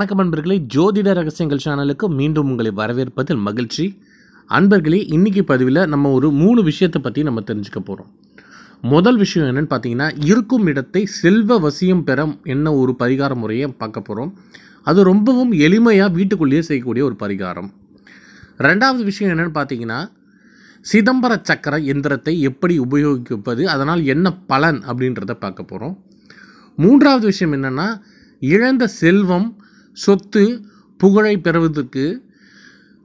வணக்கம் அன்பர்களே ஜோதிட ரகசியங்கள் சேனலுக்கு மீண்டும் உங்களை வரவேற்பதில் மகிழ்ச்சி அன்பர்களே இன்றைக்கி பதிவில் நம்ம ஒரு மூணு விஷயத்தை பற்றி நம்ம தெரிஞ்சுக்க போகிறோம் முதல் விஷயம் என்னென்னு பார்த்தீங்கன்னா இருக்கும் இடத்தை செல்வ வசியம் பெற என்ன ஒரு பரிகார முறையை பார்க்க போகிறோம் அது ரொம்பவும் எளிமையாக வீட்டுக்குள்ளேயே செய்யக்கூடிய ஒரு பரிகாரம் ரெண்டாவது விஷயம் என்னென்னு பார்த்தீங்கன்னா சிதம்பர சக்கர எந்திரத்தை எப்படி உபயோகிப்பது அதனால் என்ன பலன் அப்படின்றத பார்க்க போகிறோம் மூன்றாவது விஷயம் என்னென்னா இழந்த செல்வம் சொத்து புகழை பெறுவதற்கு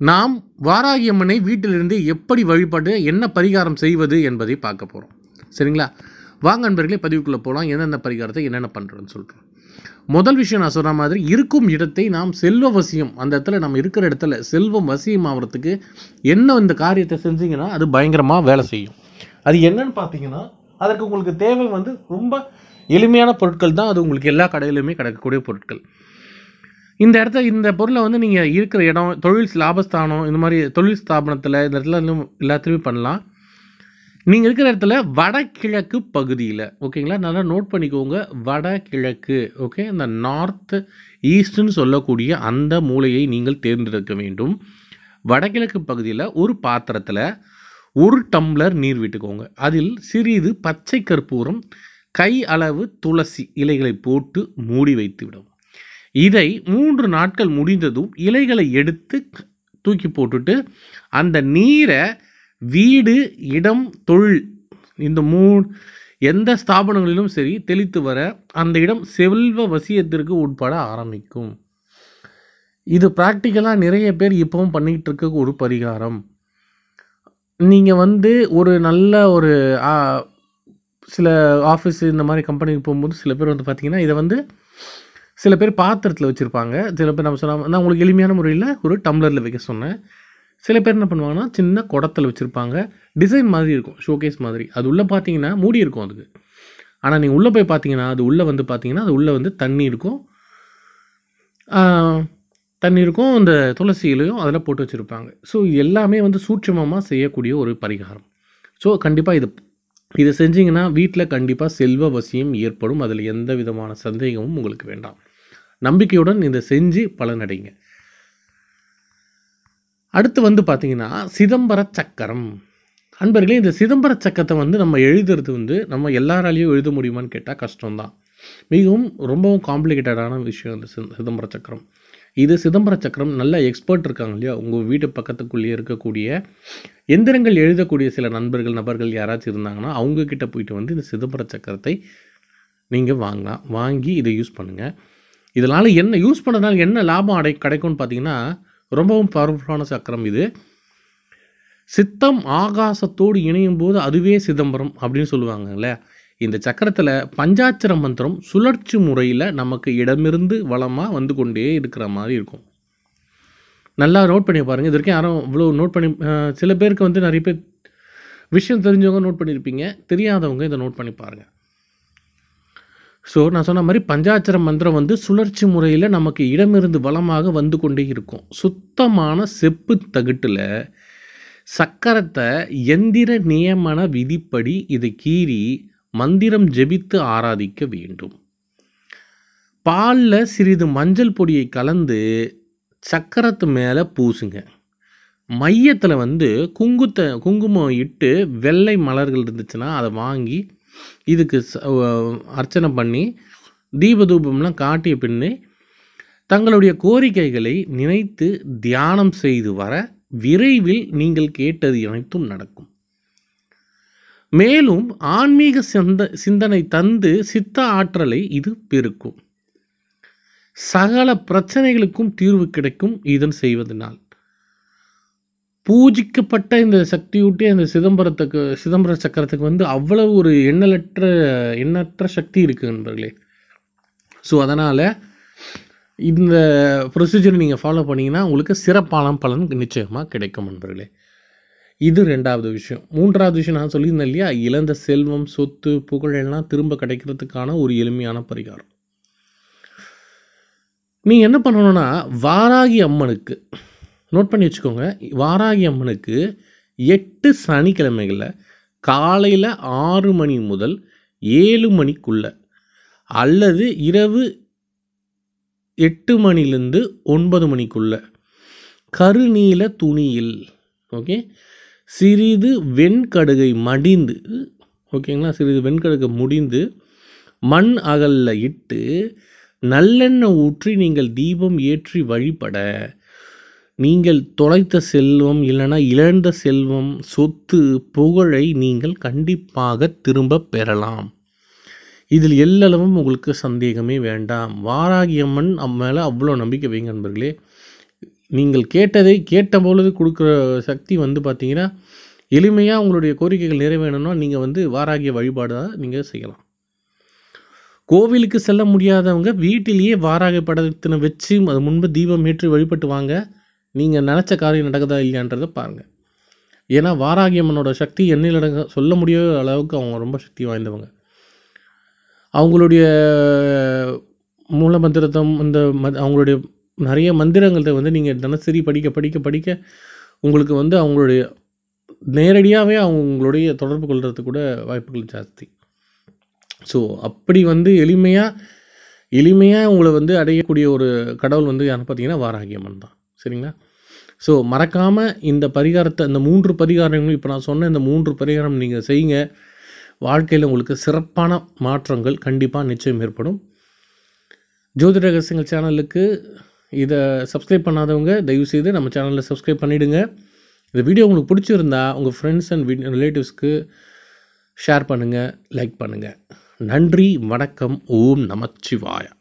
நாம் வாராகியம்மனை வீட்டிலிருந்து எப்படி வழிபாடு என்ன பரிகாரம் செய்வது என்பதை பார்க்க போகிறோம் சரிங்களா வாங்க நண்பர்களே பதிவுக்குள்ளே போகலாம் எந்தெந்த பரிகாரத்தை என்னென்ன பண்ணுறோன்னு சொல்கிறோம் முதல் விஷயம் நான் சொன்ன மாதிரி இருக்கும் இடத்தை நாம் செல்வ வசியம் அந்த இடத்துல நம்ம இருக்கிற இடத்துல செல்வம் வசியம் ஆகிறதுக்கு என்ன இந்த காரியத்தை செஞ்சிங்கன்னா அது பயங்கரமாக வேலை செய்யும் அது என்னன்னு பார்த்தீங்கன்னா அதற்கு உங்களுக்கு தேவை வந்து ரொம்ப எளிமையான பொருட்கள் தான் அது உங்களுக்கு எல்லா கடையிலுமே கிடைக்கக்கூடிய பொருட்கள் இந்த இடத்த இந்த பொருளை வந்து நீங்கள் இருக்கிற இடம் தொழில் லாபஸ்தானம் இந்த மாதிரி தொழில் ஸ்தாபனத்தில் இந்த இடத்துல இன்னும் எல்லாத்துலேயுமே பண்ணலாம் நீங்கள் இருக்கிற இடத்துல வடகிழக்கு பகுதியில் ஓகேங்களா நல்லா நோட் பண்ணிக்கோங்க வடகிழக்கு ஓகே இந்த நார்த் ஈஸ்ட்னு சொல்லக்கூடிய அந்த மூலையை நீங்கள் தேர்ந்தெடுக்க வேண்டும் வடகிழக்கு பகுதியில் ஒரு பாத்திரத்தில் ஒரு டம்ளர் நீர் விட்டுக்கோங்க அதில் சிறிது பச்சை கற்பூரம் கை அளவு துளசி இலைகளை போட்டு மூடி வைத்து விடும் இதை மூன்று நாட்கள் முடிந்ததும் இலைகளை எடுத்து தூக்கி போட்டுட்டு அந்த நீரை வீடு இடம் தொழில் இந்த மூ எந்த ஸ்தாபனங்களிலும் சரி தெளித்து வர அந்த இடம் செல்வ வசியத்திற்கு உட்பட ஆரம்பிக்கும் இது ப்ராக்டிக்கலாக நிறைய பேர் இப்போவும் பண்ணிக்கிட்டு இருக்க ஒரு பரிகாரம் நீங்கள் வந்து ஒரு நல்ல ஒரு சில ஆஃபீஸ் இந்த மாதிரி கம்பெனிக்கு போகும்போது சில பேர் வந்து பார்த்திங்கன்னா இதை வந்து சில பேர் பாத்திரத்தில் வச்சுருப்பாங்க சில பேர் நம்ம சொன்னால் நான் உங்களுக்கு எளிமையான முறையில் ஒரு டம்ளரில் வைக்க சொன்னேன் சில பேர் என்ன பண்ணுவாங்கன்னா சின்ன குடத்தில் வச்சுருப்பாங்க டிசைன் மாதிரி இருக்கும் ஷோகேஸ் மாதிரி அது உள்ளே பார்த்தீங்கன்னா மூடி இருக்கும் அதுக்கு ஆனால் நீங்கள் உள்ளே போய் பார்த்தீங்கன்னா அது உள்ளே வந்து பார்த்தீங்கன்னா அது உள்ளே வந்து தண்ணி இருக்கும் தண்ணி இருக்கும் அந்த துளசியிலையும் அதெல்லாம் அதில் போட்டு வச்சுருப்பாங்க ஸோ இது எல்லாமே வந்து சூட்சமமாக செய்யக்கூடிய ஒரு பரிகாரம் ஸோ கண்டிப்பாக இது இதை செஞ்சிங்கன்னா வீட்டில் கண்டிப்பாக செல்வ வசியம் ஏற்படும் அதில் எந்த விதமான சந்தேகமும் உங்களுக்கு வேண்டாம் நம்பிக்கையுடன் இதை செஞ்சு பலனடைங்க அடுத்து வந்து பார்த்தீங்கன்னா சிதம்பர சக்கரம் அன்பர்களே இந்த சிதம்பர சக்கரத்தை வந்து நம்ம எழுதுறது வந்து நம்ம எல்லாராலையும் எழுத முடியுமான்னு கேட்டால் கஷ்டம்தான் மிகவும் ரொம்பவும் காம்ப்ளிகேட்டடான விஷயம் இந்த சிதம்பர சக்கரம் இது சிதம்பர சக்கரம் நல்ல எக்ஸ்பர்ட் இருக்காங்க இல்லையா உங்கள் வீட்டு பக்கத்துக்குள்ளேயே இருக்கக்கூடிய எந்திரங்கள் எழுதக்கூடிய சில நண்பர்கள் நபர்கள் யாராச்சும் இருந்தாங்கன்னா அவங்கக்கிட்ட போயிட்டு வந்து இந்த சிதம்பர சக்கரத்தை நீங்கள் வாங்கலாம் வாங்கி இதை யூஸ் பண்ணுங்கள் இதனால் என்ன யூஸ் பண்ணுறதுனால என்ன லாபம் அடை கிடைக்கும்னு பார்த்தீங்கன்னா ரொம்பவும் பவர்ஃபுல்லான சக்கரம் இது சித்தம் ஆகாசத்தோடு இணையும் போது அதுவே சிதம்பரம் அப்படின்னு சொல்லுவாங்கல்ல இந்த சக்கரத்தில் பஞ்சாட்சர மந்திரம் சுழற்சி முறையில் நமக்கு இடமிருந்து வளமாக வந்து கொண்டே இருக்கிற மாதிரி இருக்கும் நல்லா நோட் பண்ணி பாருங்கள் இது வரைக்கும் யாரும் இவ்வளோ நோட் பண்ணி சில பேருக்கு வந்து நிறைய பேர் விஷயம் தெரிஞ்சவங்க நோட் பண்ணியிருப்பீங்க தெரியாதவங்க இதை நோட் பண்ணி பாருங்கள் ஸோ நான் சொன்ன மாதிரி பஞ்சாட்சர மந்திரம் வந்து சுழற்சி முறையில் நமக்கு இடமிருந்து வளமாக வந்து கொண்டே இருக்கும் சுத்தமான செப்பு தகுட்டில் சக்கரத்தை எந்திர நியமன விதிப்படி இதை கீறி மந்திரம் ஜெபித்து ஆராதிக்க வேண்டும் பாலில் சிறிது மஞ்சள் பொடியை கலந்து சக்கரத்து மேலே பூசுங்க மையத்தில் வந்து குங்குத்தை குங்குமம் இட்டு வெள்ளை மலர்கள் இருந்துச்சுன்னா அதை வாங்கி இதுக்கு அர்ச்சனை பண்ணி தீபதூபம்லாம் காட்டிய பின்னே தங்களுடைய கோரிக்கைகளை நினைத்து தியானம் செய்து வர விரைவில் நீங்கள் கேட்டது அனைத்தும் நடக்கும் மேலும் ஆன்மீக சிந்த சிந்தனை தந்து சித்த ஆற்றலை இது பெருக்கும் சகல பிரச்சனைகளுக்கும் தீர்வு கிடைக்கும் இதன் செய்வதனால் பூஜிக்கப்பட்ட இந்த சக்தியூட்டி அந்த சிதம்பரத்துக்கு சிதம்பர சக்கரத்துக்கு வந்து அவ்வளவு ஒரு எண்ணலற்ற எண்ணற்ற சக்தி இருக்குது நண்பர்களே ஸோ அதனால் இந்த ப்ரொசீஜர் நீங்கள் ஃபாலோ பண்ணிங்கன்னா உங்களுக்கு சிறப்பான பலன் நிச்சயமாக கிடைக்கும் நண்பர்களே இது ரெண்டாவது விஷயம் மூன்றாவது விஷயம் நான் சொல்லியிருந்தேன் இல்லையா இழந்த செல்வம் சொத்து புகழ் எல்லாம் திரும்ப கிடைக்கிறதுக்கான ஒரு எளிமையான பரிகாரம் நீங்கள் என்ன பண்ணணும்னா வாராகி அம்மனுக்கு நோட் பண்ணி வச்சுக்கோங்க வாராகி அம்மனுக்கு எட்டு சனிக்கிழமைகளில் காலையில் ஆறு மணி முதல் ஏழு மணிக்குள்ள அல்லது இரவு எட்டு மணிலேருந்து ஒன்பது மணிக்குள்ள கருநீல துணியில் ஓகே சிறிது வெண்கடுகை மடிந்து ஓகேங்களா சிறிது வெண்கடுகை முடிந்து மண் அகலில் இட்டு நல்லெண்ணெய் ஊற்றி நீங்கள் தீபம் ஏற்றி வழிபட நீங்கள் தொலைத்த செல்வம் இல்லைனா இழந்த செல்வம் சொத்து புகழை நீங்கள் கண்டிப்பாக திரும்ப பெறலாம் இதில் எல்லளவும் உங்களுக்கு சந்தேகமே வேண்டாம் வாராகியம்மன் மேலே அவ்வளோ நம்பிக்கை வைங்க நண்பர்களே நீங்கள் கேட்டதை கேட்ட பொழுது கொடுக்குற சக்தி வந்து பார்த்தீங்கன்னா எளிமையாக உங்களுடைய கோரிக்கைகள் நிறைவேறணும்னா நீங்கள் வந்து வாராகிய வழிபாடு தான் நீங்கள் செய்யலாம் கோவிலுக்கு செல்ல முடியாதவங்க வீட்டிலேயே வாராக படத்தினை வச்சு அது முன்பு தீபம் ஏற்றி வழிபட்டு வாங்க நீங்கள் நினச்ச காரியம் நடக்குதா இல்லையான்றதை பாருங்கள் ஏன்னா வாராகியம்மனோட சக்தி எண்ணிலடங்க சொல்ல முடியாத அளவுக்கு அவங்க ரொம்ப சக்தி வாய்ந்தவங்க அவங்களுடைய மூலமந்திரத்தம் இந்த மத் அவங்களுடைய நிறைய மந்திரங்களை வந்து நீங்கள் தினசரி படிக்க படிக்க படிக்க உங்களுக்கு வந்து அவங்களுடைய நேரடியாகவே அவங்க உங்களுடைய தொடர்பு கொள்கிறதுக்கு கூட வாய்ப்புகள் ஜாஸ்தி ஸோ அப்படி வந்து எளிமையாக எளிமையாக உங்களை வந்து அடையக்கூடிய ஒரு கடவுள் வந்து யாருன்னு பார்த்தீங்கன்னா வாராகியம்மன் தான் சரிங்களா ஸோ மறக்காமல் இந்த பரிகாரத்தை இந்த மூன்று பரிகாரங்களும் இப்போ நான் சொன்ன இந்த மூன்று பரிகாரம் நீங்கள் செய்யுங்க வாழ்க்கையில் உங்களுக்கு சிறப்பான மாற்றங்கள் கண்டிப்பாக நிச்சயம் ஏற்படும் ஜோதிட ரகசியங்கள் சேனலுக்கு இதை சப்ஸ்கிரைப் பண்ணாதவங்க தயவுசெய்து நம்ம சேனலில் சப்ஸ்கிரைப் பண்ணிவிடுங்க இந்த வீடியோ உங்களுக்கு பிடிச்சிருந்தா உங்கள் ஃப்ரெண்ட்ஸ் அண்ட் ரிலேட்டிவ்ஸ்க்கு ஷேர் பண்ணுங்கள் லைக் பண்ணுங்கள் நன்றி வணக்கம் ஓம் நமச்சிவாயா